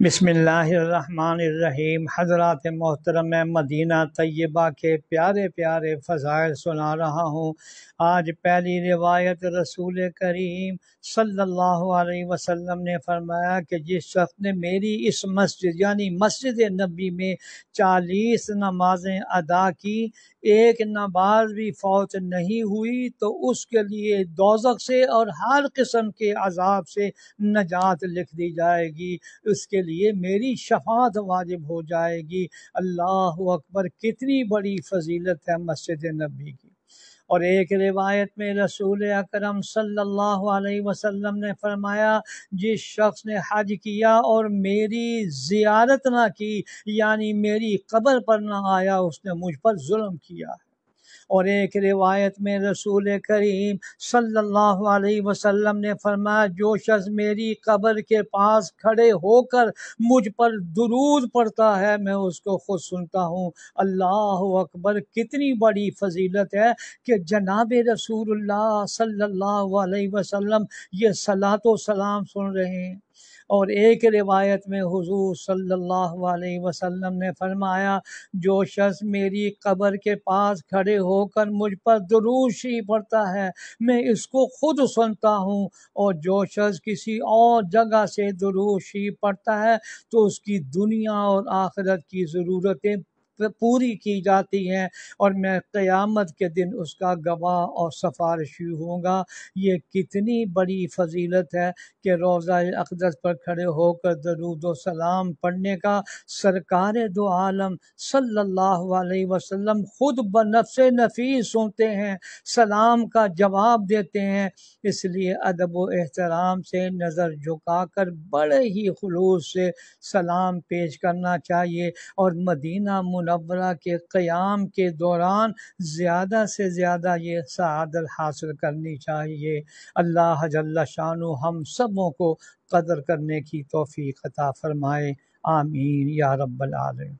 बसमीम हज़रत मोहतरम मदीना तय्यबा के प्यारे प्यारे फ़ज़ाइल सुना रहा हूँ आज पहली रिवायत रसूल करीम सल्लल्लाहु अलैहि वसल्लम ने फरमाया कि जिस शख्स ने मेरी इस मस्जिद यानी मस्जिद नबी में चालीस नमाजें अदा की एक नमाज भी फौत नहीं हुई तो उसके लिए दोजक से और हर किस्म के अजाब से नजात लिख दी जाएगी उसके के लिए मेरी शफात वाजिब हो जाएगी अल्लाह अकबर कितनी बड़ी फजीलत है मस्जिद नबी की और एक रिवायत में रसूल अकरम सल्लल्लाहु अलैहि वसल्लम ने फरमाया जिस शख्स ने हज किया और मेरी ज़ियारत ना की यानी मेरी कब्र पर ना आया उसने मुझ पर जुल्म किया है और एक रिवायत में रसूल करीम सल्लल्लाहु अलैहि वसल्लम ने फरमाया जो शख्स मेरी कब्र के पास खड़े होकर मुझ पर दुरूद पड़ता है मैं उसको खुद सुनता हूँ अल्लाह अकबर कितनी बड़ी फजीलत है कि जनाब रसूल सल्लल्लाहु अलैहि वसल्लम ये सलात सलाम सुन रहे हैं और एक रिवायत में हुजूर सल्लल्लाहु अलैहि वसल्लम ने फरमाया जो शख्स मेरी कब्र के पास खड़े खड़े होकर मुझ पर दुरूश ही पड़ता है मैं इसको खुद सुनता हूँ और जो शख्स किसी और जगह से दुरूश ही पड़ता है तो उसकी दुनिया और आखिरत की ज़रूरतें पूरी की जाती है और मैं क़यामत के दिन उसका गवाह और सफारशी होगा ये कितनी बड़ी फजीलत है कि रोज़ा अकदस पर खड़े होकर दरूद सलाम पढ़ने का सरकार दो आलम सल्लल्लाहु अलैहि वसल्लम ख़ुद बनफ्स नफीस होते हैं सलाम का जवाब देते हैं इसलिए अदब व एहतराम से नज़र झुकाकर बड़े ही खलूस से सलाम पेश करना चाहिए और मदीना मुन मुनव्वरा के क़्याम के दौरान ज़्यादा से ज़्यादा ये सआदत हासिल करनी चाहिए अल्लाह जल्ला शानु हम सबों को कदर करने की तोफ़ी अता फ़रमाए आमीन या रब्बल आलमीन